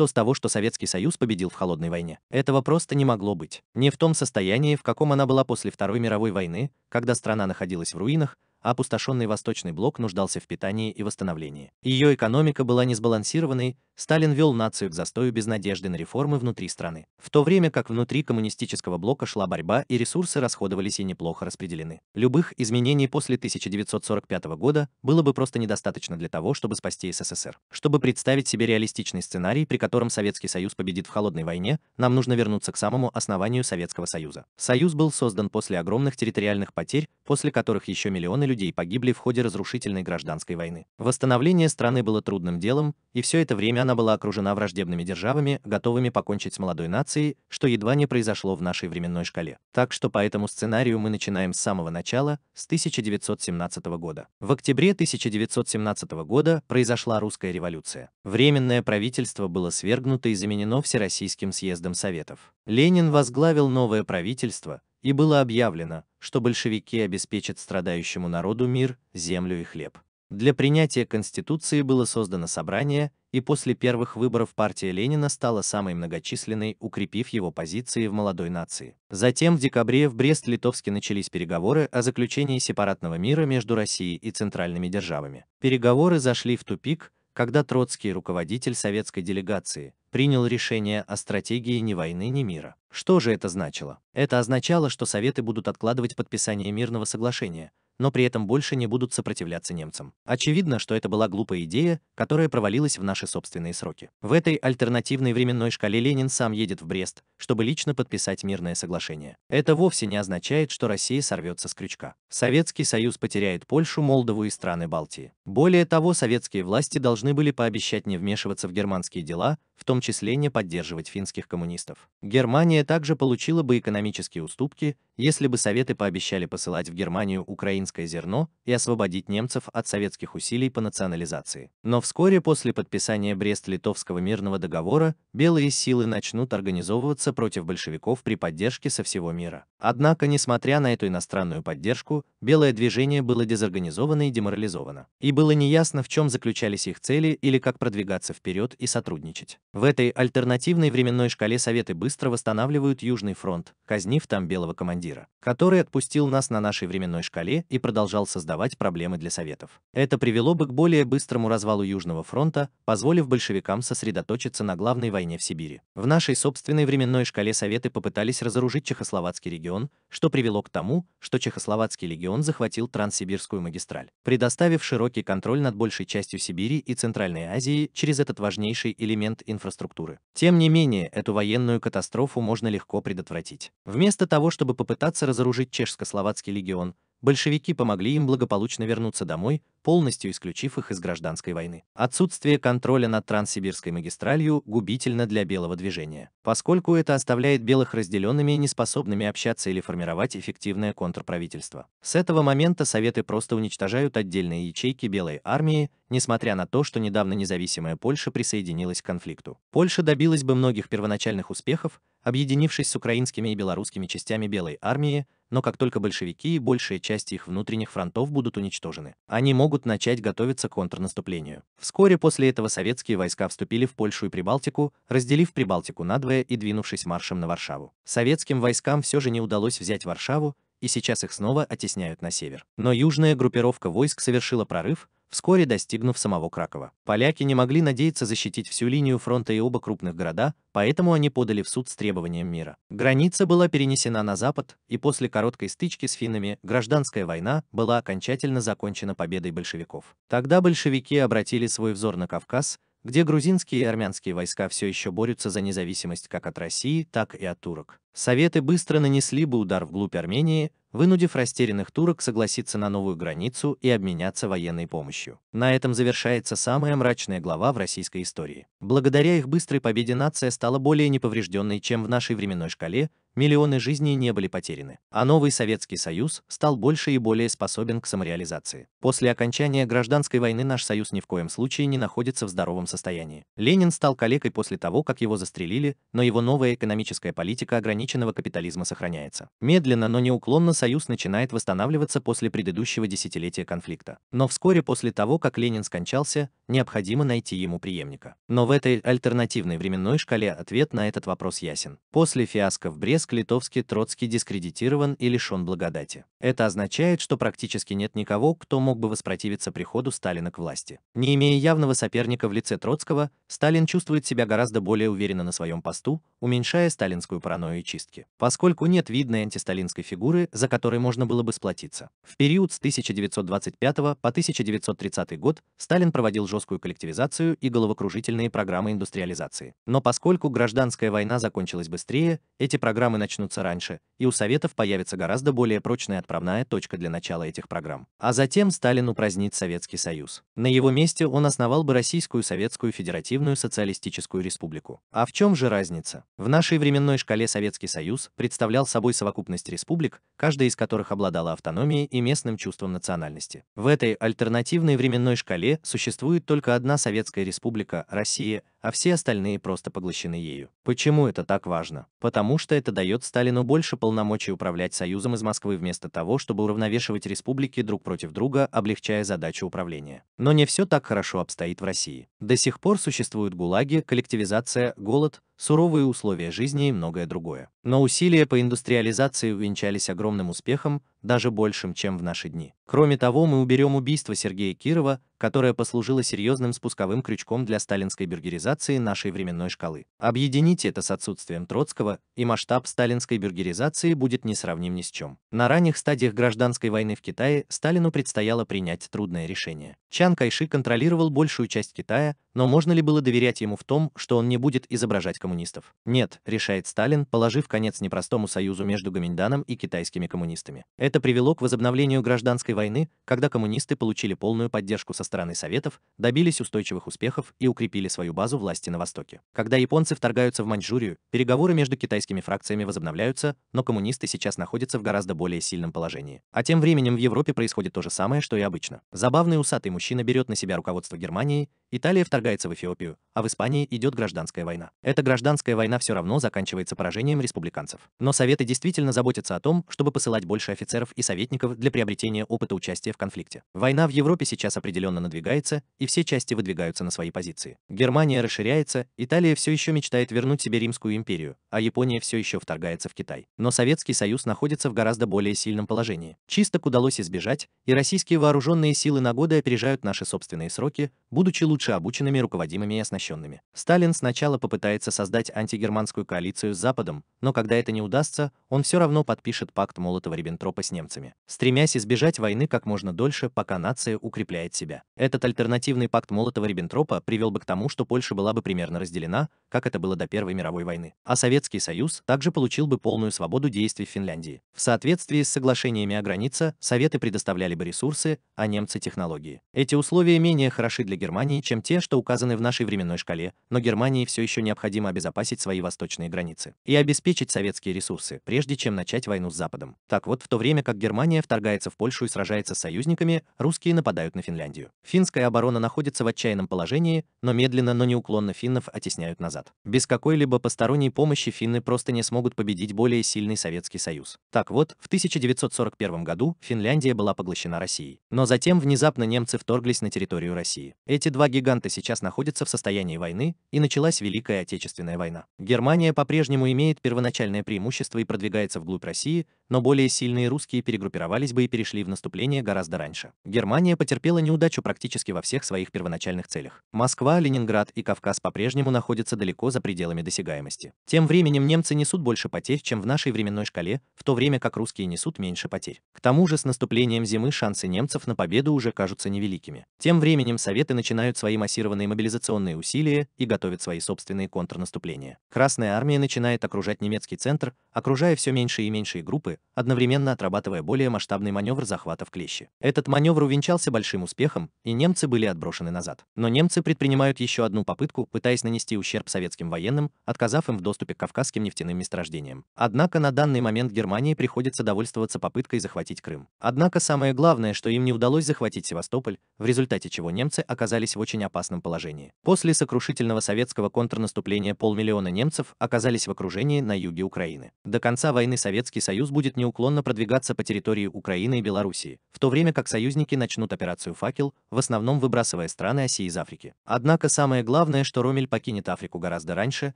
что с того, что Советский Союз победил в холодной войне? Этого просто не могло быть. Не в том состоянии, в каком она была после Второй мировой войны, когда страна находилась в руинах, а опустошенный Восточный блок нуждался в питании и восстановлении. Ее экономика была несбалансированной, Сталин вел нацию к застою без надежды на реформы внутри страны, в то время как внутри коммунистического блока шла борьба и ресурсы расходовались и неплохо распределены. Любых изменений после 1945 года было бы просто недостаточно для того, чтобы спасти СССР. Чтобы представить себе реалистичный сценарий, при котором Советский Союз победит в холодной войне, нам нужно вернуться к самому основанию Советского Союза. Союз был создан после огромных территориальных потерь, после которых еще миллионы людей погибли в ходе разрушительной гражданской войны. Восстановление страны было трудным делом, и все это время она она была окружена враждебными державами, готовыми покончить с молодой нацией, что едва не произошло в нашей временной шкале. Так что по этому сценарию мы начинаем с самого начала, с 1917 года. В октябре 1917 года произошла русская революция. Временное правительство было свергнуто и заменено Всероссийским съездом Советов. Ленин возглавил новое правительство, и было объявлено, что большевики обеспечат страдающему народу мир, землю и хлеб. Для принятия Конституции было создано собрание, и после первых выборов партия Ленина стала самой многочисленной, укрепив его позиции в молодой нации. Затем в декабре в Брест-Литовске начались переговоры о заключении сепаратного мира между Россией и центральными державами. Переговоры зашли в тупик, когда Троцкий, руководитель советской делегации, принял решение о стратегии ни войны, ни мира. Что же это значило? Это означало, что Советы будут откладывать подписание мирного соглашения, но при этом больше не будут сопротивляться немцам. Очевидно, что это была глупая идея, которая провалилась в наши собственные сроки. В этой альтернативной временной шкале Ленин сам едет в Брест, чтобы лично подписать мирное соглашение. Это вовсе не означает, что Россия сорвется с крючка. Советский Союз потеряет Польшу, Молдову и страны Балтии. Более того, советские власти должны были пообещать не вмешиваться в германские дела, том числе не поддерживать финских коммунистов. Германия также получила бы экономические уступки, если бы Советы пообещали посылать в Германию украинское зерно и освободить немцев от советских усилий по национализации. Но вскоре после подписания Брест-Литовского мирного договора белые силы начнут организовываться против большевиков при поддержке со всего мира. Однако, несмотря на эту иностранную поддержку, белое движение было дезорганизовано и деморализовано. И было неясно, в чем заключались их цели или как продвигаться вперед и сотрудничать. В этой альтернативной временной шкале Советы быстро восстанавливают Южный фронт, казнив там белого командира, который отпустил нас на нашей временной шкале и продолжал создавать проблемы для Советов. Это привело бы к более быстрому развалу Южного фронта, позволив большевикам сосредоточиться на главной войне в Сибири. В нашей собственной временной шкале Советы попытались разоружить Чехословацкий регион, что привело к тому, что Чехословацкий легион захватил Транссибирскую магистраль, предоставив широкий контроль над большей частью Сибири и Центральной Азии через этот важнейший элемент информации инфраструктуры. Тем не менее, эту военную катастрофу можно легко предотвратить. Вместо того, чтобы попытаться разоружить чешско-словацкий легион, большевики помогли им благополучно вернуться домой, полностью исключив их из гражданской войны. Отсутствие контроля над Транссибирской магистралью губительно для белого движения, поскольку это оставляет белых разделенными, и неспособными общаться или формировать эффективное контрправительство. С этого момента Советы просто уничтожают отдельные ячейки белой армии, несмотря на то, что недавно независимая Польша присоединилась к конфликту. Польша добилась бы многих первоначальных успехов, объединившись с украинскими и белорусскими частями белой армии, но как только большевики и большая часть их внутренних фронтов будут уничтожены, они могут начать готовиться к контрнаступлению. Вскоре после этого советские войска вступили в Польшу и Прибалтику, разделив Прибалтику надвое и двинувшись маршем на Варшаву. Советским войскам все же не удалось взять Варшаву, и сейчас их снова оттесняют на север. Но южная группировка войск совершила прорыв, вскоре достигнув самого Кракова. Поляки не могли надеяться защитить всю линию фронта и оба крупных города, поэтому они подали в суд с требованием мира. Граница была перенесена на запад, и после короткой стычки с финнами гражданская война была окончательно закончена победой большевиков. Тогда большевики обратили свой взор на Кавказ, где грузинские и армянские войска все еще борются за независимость как от России, так и от турок. Советы быстро нанесли бы удар вглубь Армении, вынудив растерянных турок согласиться на новую границу и обменяться военной помощью. На этом завершается самая мрачная глава в российской истории. Благодаря их быстрой победе нация стала более неповрежденной, чем в нашей временной шкале, миллионы жизней не были потеряны, а новый Советский Союз стал больше и более способен к самореализации. После окончания гражданской войны наш Союз ни в коем случае не находится в здоровом состоянии. Ленин стал калекой после того, как его застрелили, но его новая экономическая политика ограничена ограниченного капитализма сохраняется. Медленно, но неуклонно Союз начинает восстанавливаться после предыдущего десятилетия конфликта. Но вскоре после того, как Ленин скончался, необходимо найти ему преемника. Но в этой альтернативной временной шкале ответ на этот вопрос ясен. После фиаско в Брест литовский Троцкий дискредитирован и лишен благодати. Это означает, что практически нет никого, кто мог бы воспротивиться приходу Сталина к власти. Не имея явного соперника в лице Троцкого, Сталин чувствует себя гораздо более уверенно на своем посту, уменьшая сталинскую паранойю чистки, поскольку нет видной антисталинской фигуры, за которой можно было бы сплотиться. В период с 1925 по 1930 год Сталин проводил жесткую коллективизацию и головокружительные программы индустриализации. Но поскольку гражданская война закончилась быстрее, эти программы начнутся раньше, и у Советов появится гораздо более прочная отправная точка для начала этих программ. А затем Сталин упразднит Советский Союз. На его месте он основал бы Российскую Советскую Федеративную Социалистическую Республику. А в чем же разница? В нашей временной шкале Советский Советский Союз представлял собой совокупность республик, каждая из которых обладала автономией и местным чувством национальности. В этой альтернативной временной шкале существует только одна Советская Республика – Россия, а все остальные просто поглощены ею. Почему это так важно? Потому что это дает Сталину больше полномочий управлять Союзом из Москвы вместо того, чтобы уравновешивать республики друг против друга, облегчая задачу управления. Но не все так хорошо обстоит в России. До сих пор существуют гулаги, коллективизация, голод, суровые условия жизни и многое другое. Но усилия по индустриализации увенчались огромным успехом, даже большим, чем в наши дни. Кроме того, мы уберем убийство Сергея Кирова, которое послужило серьезным спусковым крючком для сталинской бюргеризации нашей временной шкалы. Объедините это с отсутствием Троцкого, и масштаб сталинской бюргеризации будет несравним ни с чем. На ранних стадиях гражданской войны в Китае Сталину предстояло принять трудное решение. Чан Кайши контролировал большую часть Китая, но можно ли было доверять ему в том, что он не будет изображать коммунистов? Нет, решает Сталин, положив конец непростому союзу между Гоминьданом и китайскими коммунистами. Это привело к возобновлению гражданской войны, когда коммунисты получили полную поддержку со стороны Советов, добились устойчивых успехов и укрепили свою базу власти на Востоке. Когда японцы вторгаются в Маньчжурию, переговоры между китайскими фракциями возобновляются, но коммунисты сейчас находятся в гораздо более сильном положении. А тем временем в Европе происходит то же самое, что и обычно. Забавный усатый мужчина берет на себя руководство Германии, Италия вторгается вторгается в Эфиопию, а в Испании идет гражданская война. Эта гражданская война все равно заканчивается поражением республиканцев. Но Советы действительно заботятся о том, чтобы посылать больше офицеров и советников для приобретения опыта участия в конфликте. Война в Европе сейчас определенно надвигается, и все части выдвигаются на свои позиции. Германия расширяется, Италия все еще мечтает вернуть себе Римскую империю, а Япония все еще вторгается в Китай. Но Советский Союз находится в гораздо более сильном положении. Чисток удалось избежать, и российские вооруженные силы на годы опережают наши собственные сроки, будучи лучше обучены сильными, руководимыми и оснащенными. Сталин сначала попытается создать антигерманскую коалицию с Западом, но когда это не удастся, он все равно подпишет пакт Молотова-Риббентропа с немцами, стремясь избежать войны как можно дольше, пока нация укрепляет себя. Этот альтернативный пакт Молотова-Риббентропа привел бы к тому, что Польша была бы примерно разделена, как это было до Первой мировой войны, а Советский Союз также получил бы полную свободу действий в Финляндии. В соответствии с соглашениями о границе, Советы предоставляли бы ресурсы, а немцы – технологии. Эти условия менее хороши для Германии, чем те, что указаны в нашей временной шкале, но Германии все еще необходимо обезопасить свои восточные границы и обеспечить советские ресурсы, прежде чем начать войну с Западом. Так вот, в то время как Германия вторгается в Польшу и сражается с союзниками, русские нападают на Финляндию. Финская оборона находится в отчаянном положении, но медленно, но неуклонно финнов оттесняют назад. Без какой-либо посторонней помощи финны просто не смогут победить более сильный Советский Союз. Так вот, в 1941 году Финляндия была поглощена Россией. Но затем внезапно немцы вторглись на территорию России. Эти два гиганта сейчас сейчас находится в состоянии войны, и началась Великая Отечественная война. Германия по-прежнему имеет первоначальное преимущество и продвигается вглубь России, но более сильные русские перегруппировались бы и перешли в наступление гораздо раньше. Германия потерпела неудачу практически во всех своих первоначальных целях. Москва, Ленинград и Кавказ по-прежнему находятся далеко за пределами досягаемости. Тем временем немцы несут больше потерь, чем в нашей временной шкале, в то время как русские несут меньше потерь. К тому же с наступлением зимы шансы немцев на победу уже кажутся невеликими. Тем временем Советы начинают свои массированные мобилизационные усилия и готовят свои собственные контрнаступления. Красная армия начинает окружать немецкий центр, окружая все меньшие и меньшие группы, одновременно отрабатывая более масштабный маневр захвата в клещи. Этот маневр увенчался большим успехом, и немцы были отброшены назад. Но немцы предпринимают еще одну попытку, пытаясь нанести ущерб советским военным, отказав им в доступе к кавказским нефтяным месторождениям. Однако на данный момент Германии приходится довольствоваться попыткой захватить Крым. Однако самое главное, что им не удалось захватить Севастополь, в результате чего немцы оказались в очень опасном положении. После сокрушительного советского контрнаступления полмиллиона немцев оказались в окружении на юге Украины. До конца войны Советский Союз будет неуклонно продвигаться по территории Украины и Белоруссии, в то время как союзники начнут операцию «Факел», в основном выбрасывая страны Оси из Африки. Однако самое главное, что Ромель покинет Африку гораздо раньше,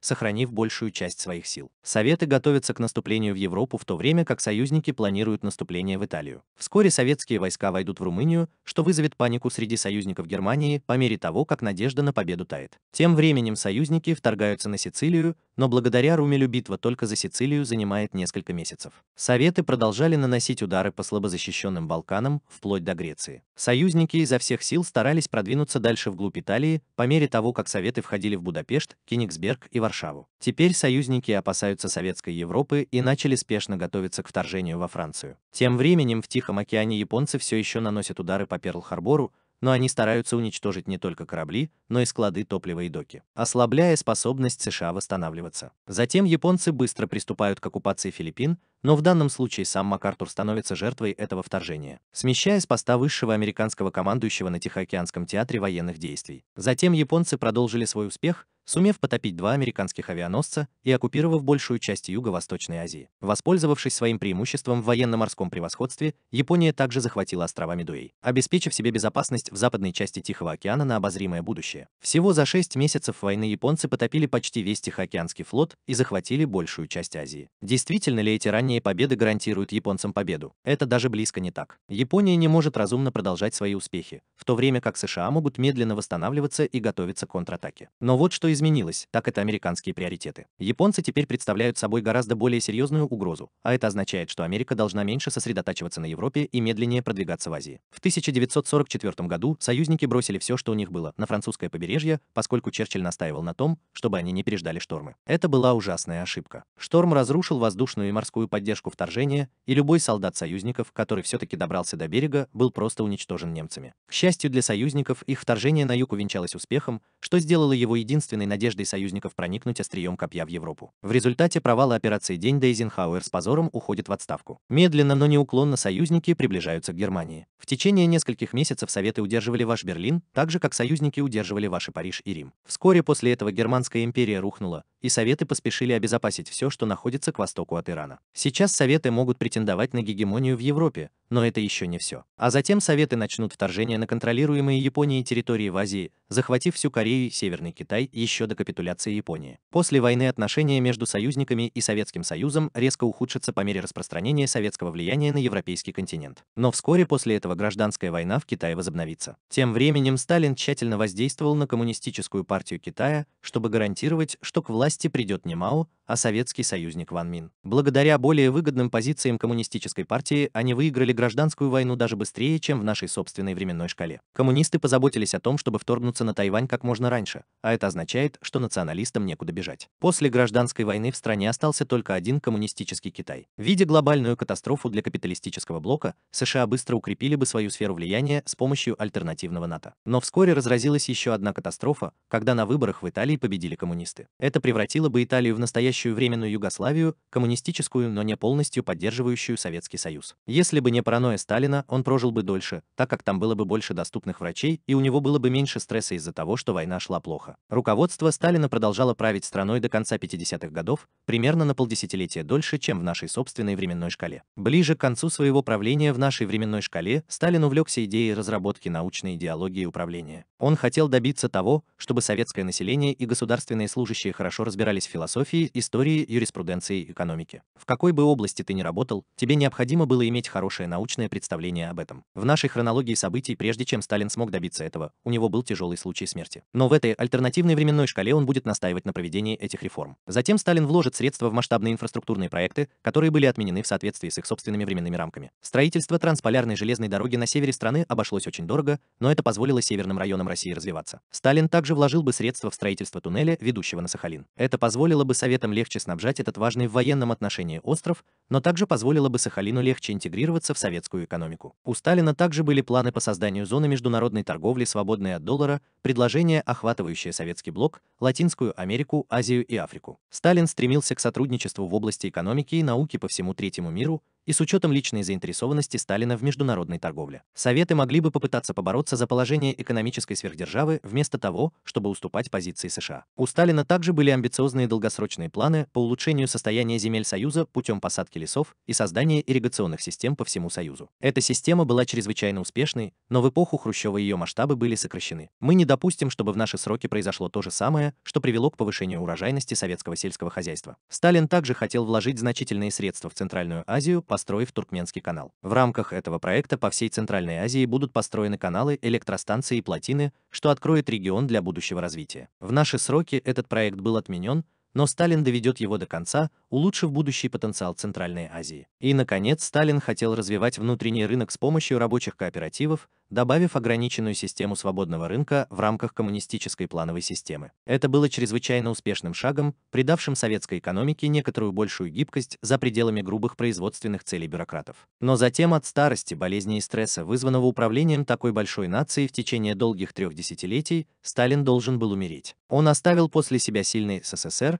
сохранив большую часть своих сил. Советы готовятся к наступлению в Европу, в то время как союзники планируют наступление в Италию. Вскоре советские войска войдут в Румынию, что вызовет панику среди союзников Германии по мере того, как надежда на победу тает. Тем временем союзники вторгаются на Сицилию, но благодаря Румелю битва только за Сицилию занимает несколько месяцев. Советы продолжали наносить удары по слабозащищенным Балканам, вплоть до Греции. Союзники изо всех сил старались продвинуться дальше вглубь Италии, по мере того, как Советы входили в Будапешт, Кенигсберг и Варшаву. Теперь союзники опасаются Советской Европы и начали спешно готовиться к вторжению во Францию. Тем временем в Тихом океане японцы все еще наносят удары по Перл-Харбору, но они стараются уничтожить не только корабли, но и склады топлива и доки, ослабляя способность США восстанавливаться. Затем японцы быстро приступают к оккупации Филиппин, но в данном случае сам МакАртур становится жертвой этого вторжения, смещая с поста высшего американского командующего на Тихоокеанском театре военных действий. Затем японцы продолжили свой успех, сумев потопить два американских авианосца и оккупировав большую часть Юго-Восточной Азии. Воспользовавшись своим преимуществом в военно-морском превосходстве, Япония также захватила острова Медуэй, обеспечив себе безопасность в западной части Тихого океана на обозримое будущее. Всего за 6 месяцев войны японцы потопили почти весь Тихоокеанский флот и захватили большую часть Азии. Действительно ли эти ранние победы гарантируют японцам победу? Это даже близко не так. Япония не может разумно продолжать свои успехи, в то время как США могут медленно восстанавливаться и готовиться к контратаке. Но вот что из изменилось, так это американские приоритеты. Японцы теперь представляют собой гораздо более серьезную угрозу, а это означает, что Америка должна меньше сосредотачиваться на Европе и медленнее продвигаться в Азии. В 1944 году союзники бросили все, что у них было, на французское побережье, поскольку Черчилль настаивал на том, чтобы они не переждали штормы. Это была ужасная ошибка. Шторм разрушил воздушную и морскую поддержку вторжения, и любой солдат союзников, который все-таки добрался до берега, был просто уничтожен немцами. К счастью для союзников, их вторжение на юг увенчалось успехом, что сделало его единственной надеждой союзников проникнуть острием копья в Европу. В результате провала операции «День» Дейзенхауэр с позором уходит в отставку. Медленно, но неуклонно союзники приближаются к Германии. В течение нескольких месяцев Советы удерживали ваш Берлин, так же, как союзники удерживали ваши Париж и Рим. Вскоре после этого Германская империя рухнула, и Советы поспешили обезопасить все, что находится к востоку от Ирана. Сейчас Советы могут претендовать на гегемонию в Европе, но это еще не все. А затем Советы начнут вторжение на контролируемые Японией территории в Азии, захватив всю Корею и Северный Китай еще до капитуляции Японии. После войны отношения между союзниками и Советским Союзом резко ухудшатся по мере распространения советского влияния на европейский континент. Но вскоре после этого гражданская война в Китае возобновится. Тем временем Сталин тщательно воздействовал на коммунистическую партию Китая, чтобы гарантировать, что к власти власти придет не Мао, а советский союзник Ван Мин. Благодаря более выгодным позициям коммунистической партии они выиграли гражданскую войну даже быстрее, чем в нашей собственной временной шкале. Коммунисты позаботились о том, чтобы вторгнуться на Тайвань как можно раньше, а это означает, что националистам некуда бежать. После гражданской войны в стране остался только один коммунистический Китай. Видя глобальную катастрофу для капиталистического блока, США быстро укрепили бы свою сферу влияния с помощью альтернативного НАТО. Но вскоре разразилась еще одна катастрофа, когда на выборах в Италии победили коммунисты. Это превратилось превратила бы Италию в настоящую временную Югославию, коммунистическую, но не полностью поддерживающую Советский Союз. Если бы не паранойя Сталина, он прожил бы дольше, так как там было бы больше доступных врачей и у него было бы меньше стресса из-за того, что война шла плохо. Руководство Сталина продолжало править страной до конца 50-х годов, примерно на полдесятилетия дольше, чем в нашей собственной временной шкале. Ближе к концу своего правления в нашей временной шкале Сталин увлекся идеей разработки научной идеологии управления. Он хотел добиться того, чтобы советское население и государственные служащие хорошо разбирались в философии, истории, юриспруденции, экономике. В какой бы области ты ни работал, тебе необходимо было иметь хорошее научное представление об этом. В нашей хронологии событий, прежде чем Сталин смог добиться этого, у него был тяжелый случай смерти. Но в этой альтернативной временной шкале он будет настаивать на проведении этих реформ. Затем Сталин вложит средства в масштабные инфраструктурные проекты, которые были отменены в соответствии с их собственными временными рамками. Строительство трансполярной железной дороги на севере страны обошлось очень дорого, но это позволило северным районам России развиваться. Сталин также вложил бы средства в строительство туннеля, ведущего на Сахалин. Это позволило бы Советам легче снабжать этот важный в военном отношении остров, но также позволило бы Сахалину легче интегрироваться в советскую экономику. У Сталина также были планы по созданию зоны международной торговли, свободной от доллара, предложения, охватывающие Советский блок, Латинскую Америку, Азию и Африку. Сталин стремился к сотрудничеству в области экономики и науки по всему третьему миру, и с учетом личной заинтересованности Сталина в международной торговле. Советы могли бы попытаться побороться за положение экономической сверхдержавы вместо того, чтобы уступать позиции США. У Сталина также были амбициозные долгосрочные планы по улучшению состояния земель Союза путем посадки лесов и создания ирригационных систем по всему Союзу. Эта система была чрезвычайно успешной, но в эпоху Хрущева ее масштабы были сокращены. Мы не допустим, чтобы в наши сроки произошло то же самое, что привело к повышению урожайности советского сельского хозяйства. Сталин также хотел вложить значительные средства в Центральную Азию построив Туркменский канал. В рамках этого проекта по всей Центральной Азии будут построены каналы, электростанции и плотины, что откроет регион для будущего развития. В наши сроки этот проект был отменен, но Сталин доведет его до конца, улучшив будущий потенциал Центральной Азии. И, наконец, Сталин хотел развивать внутренний рынок с помощью рабочих кооперативов, добавив ограниченную систему свободного рынка в рамках коммунистической плановой системы. Это было чрезвычайно успешным шагом, придавшим советской экономике некоторую большую гибкость за пределами грубых производственных целей бюрократов. Но затем от старости, болезни и стресса, вызванного управлением такой большой нации в течение долгих трех десятилетий, Сталин должен был умереть. Он оставил после себя сильный СССР,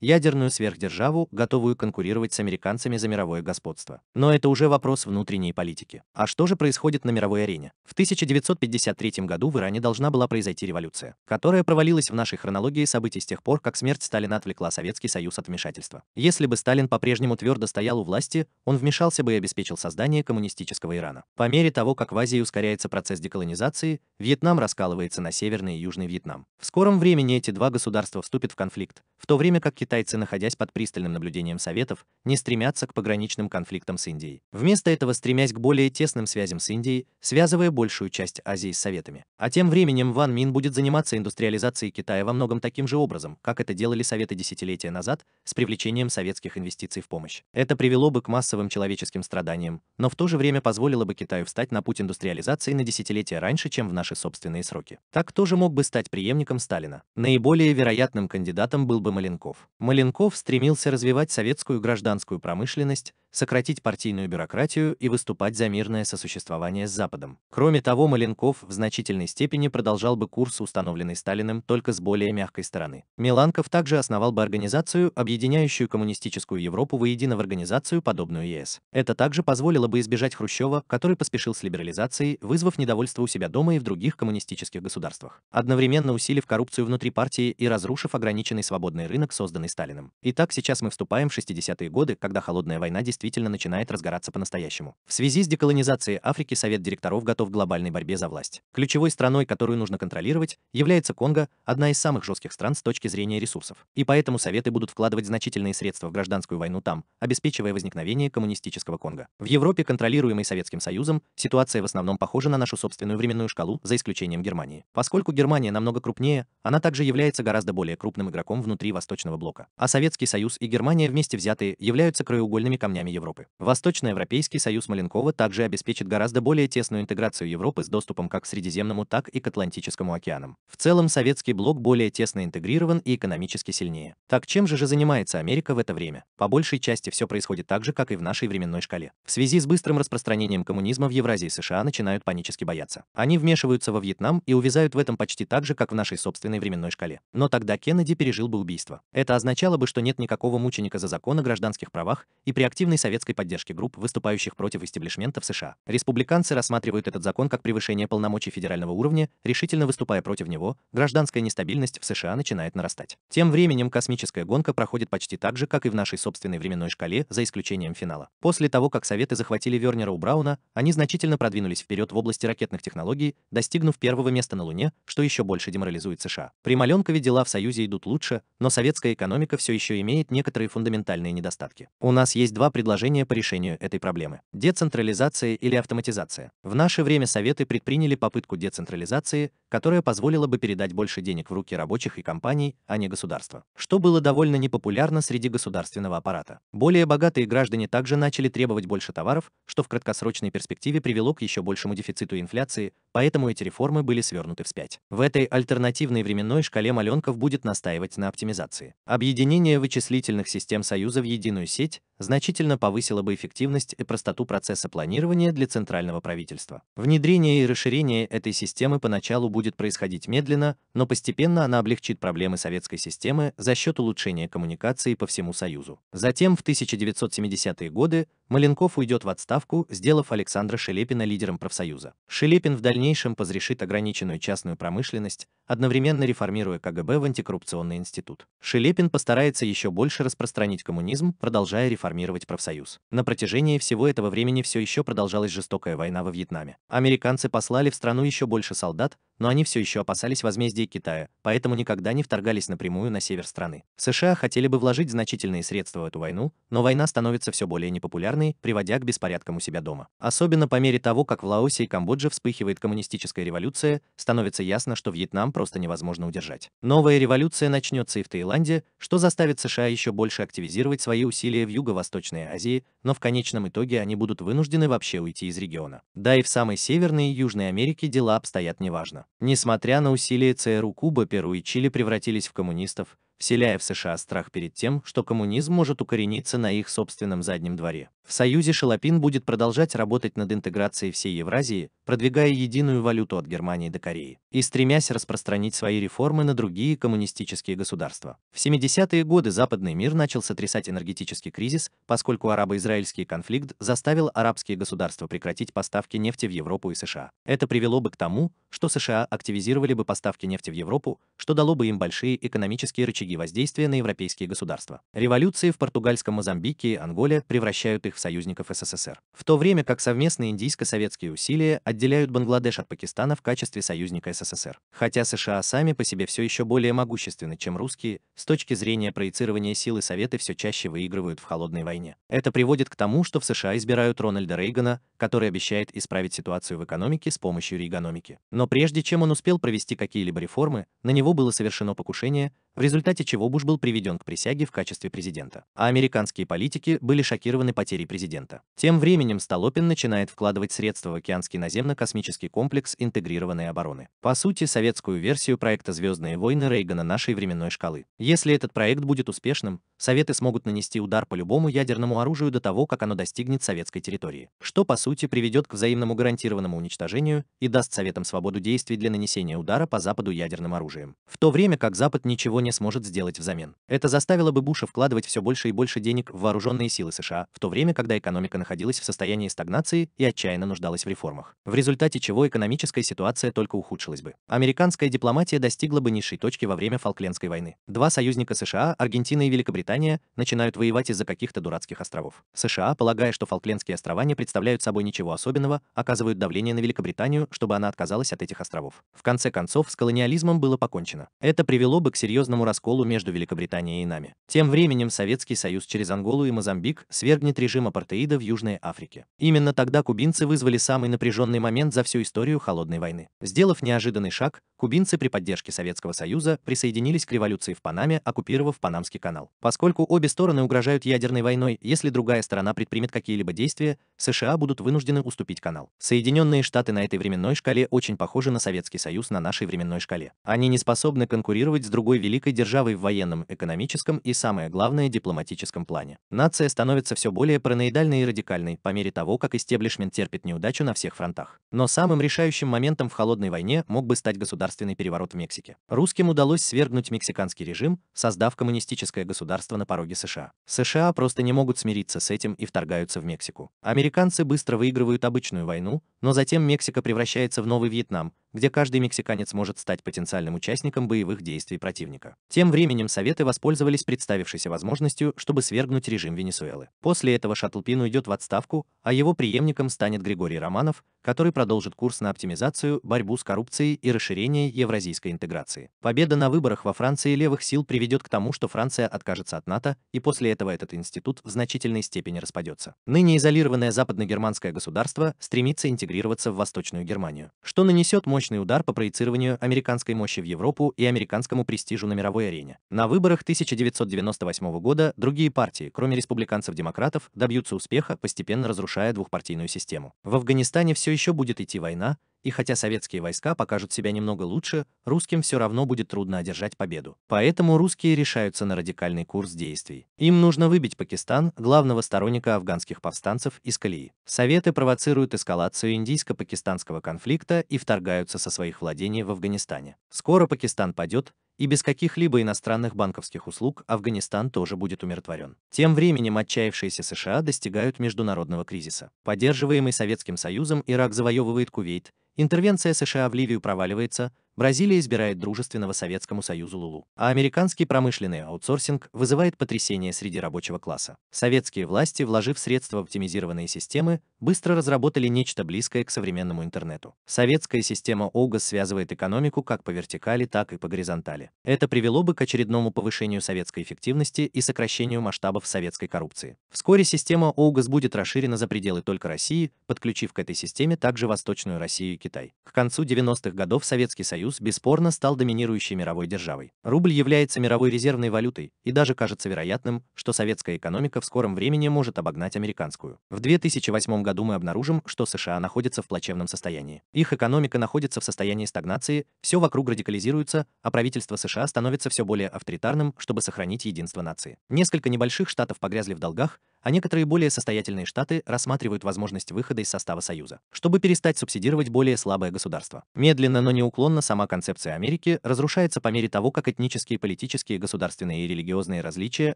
ядерную сверхдержаву, готовую конкурировать с американцами за мировое господство. Но это уже вопрос внутренней политики. А что же происходит на мировой арене? В 1953 году в Иране должна была произойти революция, которая провалилась в нашей хронологии событий с тех пор, как смерть Сталина отвлекла Советский Союз от вмешательства. Если бы Сталин по-прежнему твердо стоял у власти, он вмешался бы и обеспечил создание коммунистического Ирана. По мере того, как в Азии ускоряется процесс деколонизации, Вьетнам раскалывается на Северный и Южный Вьетнам. В скором времени эти два государства вступят в конфликт, в то время как Китай китайцы, находясь под пристальным наблюдением Советов, не стремятся к пограничным конфликтам с Индией. Вместо этого стремясь к более тесным связям с Индией, связывая большую часть Азии с Советами. А тем временем Ван Мин будет заниматься индустриализацией Китая во многом таким же образом, как это делали Советы десятилетия назад с привлечением советских инвестиций в помощь. Это привело бы к массовым человеческим страданиям, но в то же время позволило бы Китаю встать на путь индустриализации на десятилетия раньше, чем в наши собственные сроки. Так тоже мог бы стать преемником Сталина. Наиболее вероятным кандидатом был бы Маленков. Маленков стремился развивать советскую гражданскую промышленность, сократить партийную бюрократию и выступать за мирное сосуществование с Западом. Кроме того, Маленков в значительной степени продолжал бы курс, установленный Сталиным, только с более мягкой стороны. Миланков также основал бы организацию, объединяющую коммунистическую Европу воедино в организацию, подобную ЕС. Это также позволило бы избежать Хрущева, который поспешил с либерализацией, вызвав недовольство у себя дома и в других коммунистических государствах, одновременно усилив коррупцию внутри партии и разрушив ограниченный свободный рынок, созданный Сталиным. Итак, сейчас мы вступаем в 60-е годы, когда холодная война действует действительно начинает разгораться по-настоящему. В связи с деколонизацией Африки Совет директоров готов к глобальной борьбе за власть. Ключевой страной, которую нужно контролировать, является Конго, одна из самых жестких стран с точки зрения ресурсов. И поэтому Советы будут вкладывать значительные средства в гражданскую войну там, обеспечивая возникновение коммунистического Конго. В Европе, контролируемой Советским Союзом, ситуация в основном похожа на нашу собственную временную шкалу, за исключением Германии. Поскольку Германия намного крупнее, она также является гораздо более крупным игроком внутри Восточного блока. А Советский Союз и Германия вместе взятые являются краеугольными камнями странами Европы. Восточноевропейский союз Маленкова также обеспечит гораздо более тесную интеграцию Европы с доступом как к Средиземному, так и к Атлантическому океанам. В целом советский блок более тесно интегрирован и экономически сильнее. Так чем же же занимается Америка в это время? По большей части все происходит так же, как и в нашей временной шкале. В связи с быстрым распространением коммунизма в Евразии США начинают панически бояться. Они вмешиваются во Вьетнам и увязают в этом почти так же, как в нашей собственной временной шкале. Но тогда Кеннеди пережил бы убийство. Это означало бы, что нет никакого мученика за закон о гражданских правах, и при активной активной советской поддержки групп, выступающих против истеблишмента в США. Республиканцы рассматривают этот закон как превышение полномочий федерального уровня, решительно выступая против него, гражданская нестабильность в США начинает нарастать. Тем временем космическая гонка проходит почти так же, как и в нашей собственной временной шкале, за исключением финала. После того, как Советы захватили Вернера у Брауна, они значительно продвинулись вперед в области ракетных технологий, достигнув первого места на Луне, что еще больше деморализует США. При Маленкове дела в Союзе идут лучше, но советская экономика все еще имеет некоторые фундаментальные недостатки. У нас есть два предложения предложения по решению этой проблемы. Децентрализация или автоматизация. В наше время Советы предприняли попытку децентрализации, которая позволила бы передать больше денег в руки рабочих и компаний, а не государства, что было довольно непопулярно среди государственного аппарата. Более богатые граждане также начали требовать больше товаров, что в краткосрочной перспективе привело к еще большему дефициту инфляции, поэтому эти реформы были свернуты вспять. В этой альтернативной временной шкале Маленков будет настаивать на оптимизации. Объединение вычислительных систем Союза в единую сеть значительно повысило бы эффективность и простоту процесса планирования для центрального правительства. Внедрение и расширение этой системы поначалу будет будет происходить медленно, но постепенно она облегчит проблемы советской системы за счет улучшения коммуникации по всему Союзу. Затем в 1970-е годы Маленков уйдет в отставку, сделав Александра Шелепина лидером профсоюза. Шелепин в дальнейшем позрешит ограниченную частную промышленность, одновременно реформируя КГБ в антикоррупционный институт. Шелепин постарается еще больше распространить коммунизм, продолжая реформировать профсоюз. На протяжении всего этого времени все еще продолжалась жестокая война во Вьетнаме. Американцы послали в страну еще больше солдат, но они все еще опасались возмездия Китая, поэтому никогда не вторгались напрямую на север страны. США хотели бы вложить значительные средства в эту войну, но война становится все более непопулярной, приводя к беспорядкам у себя дома. Особенно по мере того, как в Лаосе и Камбодже вспыхивает коммунистическая революция, становится ясно, что Вьетнам просто невозможно удержать. Новая революция начнется и в Таиланде, что заставит США еще больше активизировать свои усилия в Юго-Восточной Азии, но в конечном итоге они будут вынуждены вообще уйти из региона. Да и в самой Северной и Южной Америке дела обстоят неважно. Несмотря на усилия ЦРУ, Куба, Перу и Чили превратились в коммунистов, вселяя в США страх перед тем, что коммунизм может укорениться на их собственном заднем дворе. В Союзе Шалапин будет продолжать работать над интеграцией всей Евразии, продвигая единую валюту от Германии до Кореи и стремясь распространить свои реформы на другие коммунистические государства. В 70-е годы западный мир начал сотрясать энергетический кризис, поскольку арабо-израильский конфликт заставил арабские государства прекратить поставки нефти в Европу и США. Это привело бы к тому, что США активизировали бы поставки нефти в Европу, что дало бы им большие экономические рычаги рычаги воздействия на европейские государства. Революции в португальском Мозамбике и Анголе превращают их в союзников СССР, в то время как совместные индийско-советские усилия отделяют Бангладеш от Пакистана в качестве союзника СССР. Хотя США сами по себе все еще более могущественны, чем русские, с точки зрения проецирования силы Советы все чаще выигрывают в холодной войне. Это приводит к тому, что в США избирают Рональда Рейгана, который обещает исправить ситуацию в экономике с помощью рейгономики. Но прежде чем он успел провести какие-либо реформы, на него было совершено покушение, в результате чего Буш был приведен к присяге в качестве президента. А американские политики были шокированы потерей президента. Тем временем Столопин начинает вкладывать средства в океанский наземно-космический комплекс интегрированной обороны. По сути, советскую версию проекта «Звездные войны» Рейгана нашей временной шкалы. Если этот проект будет успешным, Советы смогут нанести удар по любому ядерному оружию до того, как оно достигнет советской территории, что, по сути, приведет к взаимному гарантированному уничтожению и даст Советам свободу действий для нанесения удара по Западу ядерным оружием. В то время как Запад ничего не не сможет сделать взамен. Это заставило бы Буша вкладывать все больше и больше денег в вооруженные силы США, в то время, когда экономика находилась в состоянии стагнации и отчаянно нуждалась в реформах, в результате чего экономическая ситуация только ухудшилась бы. Американская дипломатия достигла бы низшей точки во время Фолклендской войны. Два союзника США, Аргентина и Великобритания, начинают воевать из-за каких-то дурацких островов. США, полагая, что Фолклендские острова не представляют собой ничего особенного, оказывают давление на Великобританию, чтобы она отказалась от этих островов. В конце концов, с колониализмом было покончено. Это привело бы к серьезным серьезному расколу между Великобританией и нами. Тем временем Советский Союз через Анголу и Мозамбик свергнет режим апартеида в Южной Африке. Именно тогда кубинцы вызвали самый напряженный момент за всю историю Холодной войны. Сделав неожиданный шаг, Кубинцы при поддержке Советского Союза присоединились к революции в Панаме, оккупировав Панамский канал. Поскольку обе стороны угрожают ядерной войной, если другая сторона предпримет какие-либо действия, США будут вынуждены уступить канал. Соединенные Штаты на этой временной шкале очень похожи на Советский Союз на нашей временной шкале. Они не способны конкурировать с другой великой державой в военном, экономическом и, самое главное, дипломатическом плане. Нация становится все более параноидальной и радикальной по мере того, как истеблишмент терпит неудачу на всех фронтах. Но самым решающим моментом в холодной войне мог бы стать государство государственный переворот в Мексике. Русским удалось свергнуть мексиканский режим, создав коммунистическое государство на пороге США. США просто не могут смириться с этим и вторгаются в Мексику. Американцы быстро выигрывают обычную войну, но затем Мексика превращается в новый Вьетнам, где каждый мексиканец может стать потенциальным участником боевых действий противника. Тем временем Советы воспользовались представившейся возможностью, чтобы свергнуть режим Венесуэлы. После этого Шаттлпин уйдет в отставку, а его преемником станет Григорий Романов, который продолжит курс на оптимизацию, борьбу с коррупцией и расширение евразийской интеграции. Победа на выборах во Франции левых сил приведет к тому, что Франция откажется от НАТО, и после этого этот институт в значительной степени распадется. Ныне изолированное западно-германское государство стремится интегрироваться в Восточную Германию, что нанесет мощь мощный удар по проецированию американской мощи в Европу и американскому престижу на мировой арене. На выборах 1998 года другие партии, кроме республиканцев-демократов, добьются успеха, постепенно разрушая двухпартийную систему. В Афганистане все еще будет идти война, и хотя советские войска покажут себя немного лучше, русским все равно будет трудно одержать победу. Поэтому русские решаются на радикальный курс действий. Им нужно выбить Пакистан, главного сторонника афганских повстанцев, из колеи. Советы провоцируют эскалацию индийско-пакистанского конфликта и вторгаются со своих владений в Афганистане. Скоро Пакистан падет, и без каких-либо иностранных банковских услуг Афганистан тоже будет умиротворен. Тем временем отчаявшиеся США достигают международного кризиса. Поддерживаемый Советским Союзом Ирак завоевывает Кувейт, Интервенция США в Ливию проваливается, Бразилия избирает дружественного Советскому Союзу Лулу, а американский промышленный аутсорсинг вызывает потрясение среди рабочего класса. Советские власти, вложив средства в оптимизированные системы, быстро разработали нечто близкое к современному интернету. Советская система ОГАС связывает экономику как по вертикали, так и по горизонтали. Это привело бы к очередному повышению советской эффективности и сокращению масштабов советской коррупции. Вскоре система ОГАС будет расширена за пределы только России, подключив к этой системе также Восточную Россию и Китай. Китай. К концу 90-х годов Советский Союз бесспорно стал доминирующей мировой державой. Рубль является мировой резервной валютой, и даже кажется вероятным, что советская экономика в скором времени может обогнать американскую. В 2008 году мы обнаружим, что США находятся в плачевном состоянии. Их экономика находится в состоянии стагнации, все вокруг радикализируется, а правительство США становится все более авторитарным, чтобы сохранить единство нации. Несколько небольших штатов погрязли в долгах, а некоторые более состоятельные штаты рассматривают возможность выхода из состава Союза, чтобы перестать субсидировать более слабое государство. Медленно, но неуклонно сама концепция Америки разрушается по мере того, как этнические, политические, государственные и религиозные различия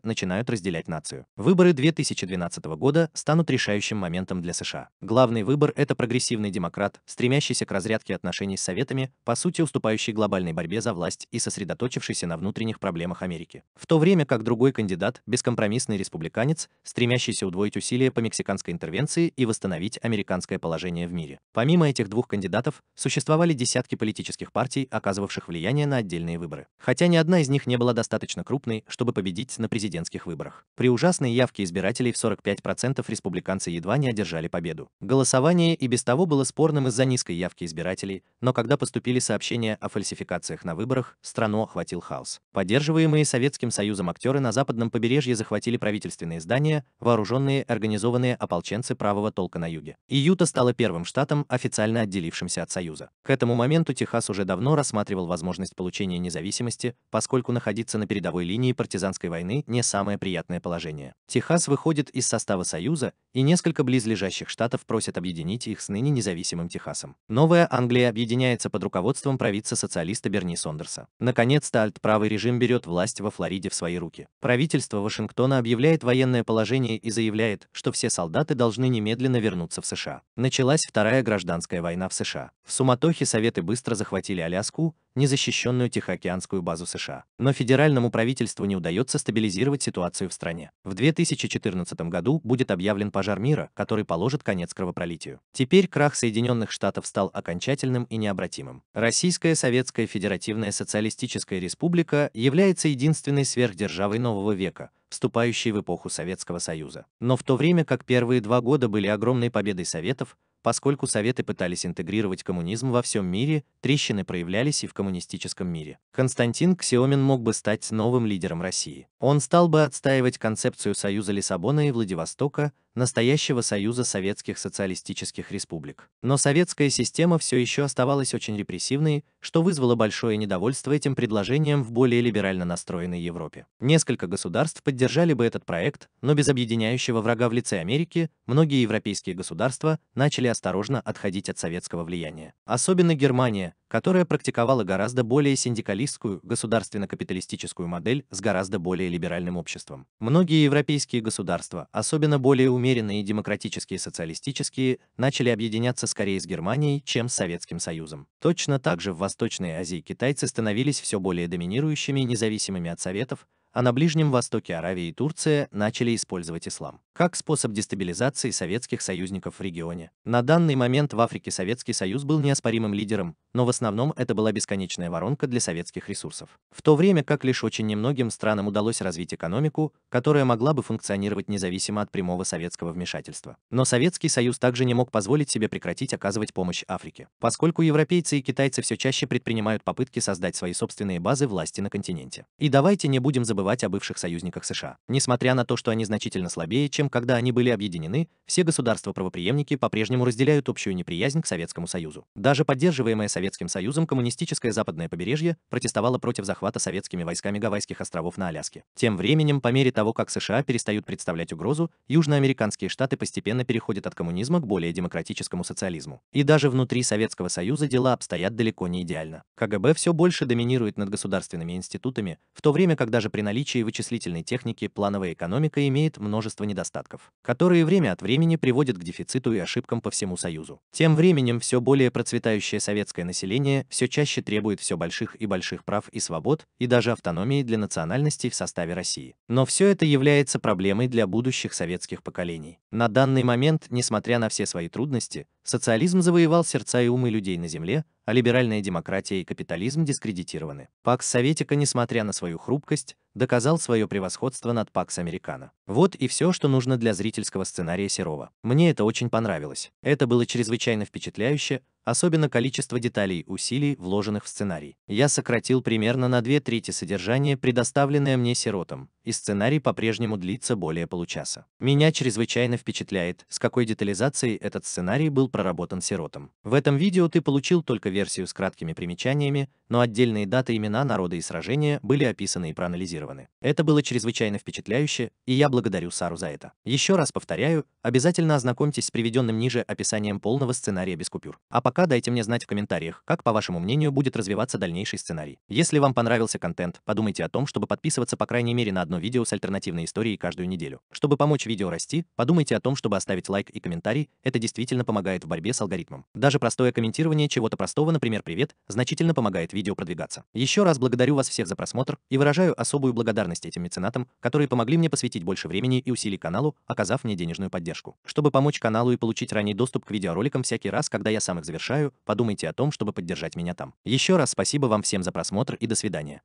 начинают разделять нацию. Выборы 2012 года станут решающим моментом для США. Главный выбор – это прогрессивный демократ, стремящийся к разрядке отношений с Советами, по сути уступающий глобальной борьбе за власть и сосредоточившийся на внутренних проблемах Америки. В то время как другой кандидат, бескомпромиссный республиканец, стремящийся стремящийся удвоить усилия по мексиканской интервенции и восстановить американское положение в мире. Помимо этих двух кандидатов, существовали десятки политических партий, оказывавших влияние на отдельные выборы. Хотя ни одна из них не была достаточно крупной, чтобы победить на президентских выборах. При ужасной явке избирателей в 45% республиканцы едва не одержали победу. Голосование и без того было спорным из-за низкой явки избирателей, но когда поступили сообщения о фальсификациях на выборах, страну охватил хаос. Поддерживаемые Советским Союзом актеры на западном побережье захватили правительственные здания, вооруженные организованные ополченцы правого толка на юге. И Юта стала первым штатом, официально отделившимся от Союза. К этому моменту Техас уже давно рассматривал возможность получения независимости, поскольку находиться на передовой линии партизанской войны не самое приятное положение. Техас выходит из состава Союза, и несколько близлежащих штатов просят объединить их с ныне независимым Техасом. Новая Англия объединяется под руководством провидца-социалиста Берни Сондерса. Наконец-то альтправый режим берет власть во Флориде в свои руки. Правительство Вашингтона объявляет военное положение Германии и заявляет, что все солдаты должны немедленно вернуться в США. Началась Вторая гражданская война в США. В суматохе Советы быстро захватили Аляску, незащищенную Тихоокеанскую базу США. Но федеральному правительству не удается стабилизировать ситуацию в стране. В 2014 году будет объявлен пожар мира, который положит конец кровопролитию. Теперь крах Соединенных Штатов стал окончательным и необратимым. Российская Советская Федеративная Социалистическая Республика является единственной сверхдержавой нового века, вступающей в эпоху Советского Союза. Но в то время как первые два года были огромной победой Советов, поскольку Советы пытались интегрировать коммунизм во всем мире, трещины проявлялись и в коммунистическом мире. Константин Ксиомин мог бы стать новым лидером России. Он стал бы отстаивать концепцию Союза Лиссабона и Владивостока, настоящего Союза Советских Социалистических Республик. Но советская система все еще оставалась очень репрессивной, что вызвало большое недовольство этим предложением в более либерально настроенной Европе. Несколько государств поддержали бы этот проект, но без объединяющего врага в лице Америки многие европейские государства начали осторожно отходить от советского влияния. Особенно Германия, которая практиковала гораздо более синдикалистскую государственно-капиталистическую модель с гораздо более либеральным обществом. Многие европейские государства, особенно более умеренные и демократические социалистические, начали объединяться скорее с Германией, чем с Советским Союзом. Точно так же в Восточной Азии китайцы становились все более доминирующими и независимыми от Советов, а на Ближнем Востоке Аравия и Турция начали использовать ислам как способ дестабилизации советских союзников в регионе. На данный момент в Африке Советский Союз был неоспоримым лидером, но в основном это была бесконечная воронка для советских ресурсов. В то время как лишь очень немногим странам удалось развить экономику, которая могла бы функционировать независимо от прямого советского вмешательства. Но Советский Союз также не мог позволить себе прекратить оказывать помощь Африке, поскольку европейцы и китайцы все чаще предпринимают попытки создать свои собственные базы власти на континенте. И давайте не будем забывать забывать о бывших союзниках США. Несмотря на то, что они значительно слабее, чем когда они были объединены, все государства-правоприемники по-прежнему разделяют общую неприязнь к Советскому Союзу. Даже поддерживаемое Советским Союзом коммунистическое западное побережье протестовало против захвата советскими войсками Гавайских островов на Аляске. Тем временем, по мере того, как США перестают представлять угрозу, южноамериканские штаты постепенно переходят от коммунизма к более демократическому социализму. И даже внутри Советского Союза дела обстоят далеко не идеально. КГБ все больше доминирует над государственными институтами, в то время как даже при наличии вычислительной техники плановая экономика имеет множество недостатков, которые время от времени приводят к дефициту и ошибкам по всему Союзу. Тем временем все более процветающее советское население все чаще требует все больших и больших прав и свобод, и даже автономии для национальностей в составе России. Но все это является проблемой для будущих советских поколений. На данный момент, несмотря на все свои трудности, социализм завоевал сердца и умы людей на Земле, а либеральная демократия и капитализм дискредитированы. Пакс Советика, несмотря на свою хрупкость, доказал свое превосходство над Пакс Американо. Вот и все, что нужно для зрительского сценария Серова. Мне это очень понравилось. Это было чрезвычайно впечатляюще, особенно количество деталей усилий, вложенных в сценарий. Я сократил примерно на две трети содержание, предоставленное мне сиротам, и сценарий по-прежнему длится более получаса. Меня чрезвычайно впечатляет, с какой детализацией этот сценарий был проработан Сиротом. В этом видео ты получил только версию с краткими примечаниями, но отдельные даты, имена, народы и сражения были описаны и проанализированы. Это было чрезвычайно впечатляюще, и я благодарю Сару за это. Еще раз повторяю, обязательно ознакомьтесь с приведенным ниже описанием полного сценария без купюр. А пока пока дайте мне знать в комментариях, как, по вашему мнению, будет развиваться дальнейший сценарий. Если вам понравился контент, подумайте о том, чтобы подписываться по крайней мере на одно видео с альтернативной историей каждую неделю. Чтобы помочь видео расти, подумайте о том, чтобы оставить лайк и комментарий, это действительно помогает в борьбе с алгоритмом. Даже простое комментирование чего-то простого, например, «Привет», значительно помогает видео продвигаться. Еще раз благодарю вас всех за просмотр и выражаю особую благодарность этим меценатам, которые помогли мне посвятить больше времени и усилий каналу, оказав мне денежную поддержку. Чтобы помочь каналу и получить ранний доступ к видеороликам всякий раз, когда я сам их завершу, завершаю, подумайте о том, чтобы поддержать меня там. Еще раз спасибо вам всем за просмотр и до свидания.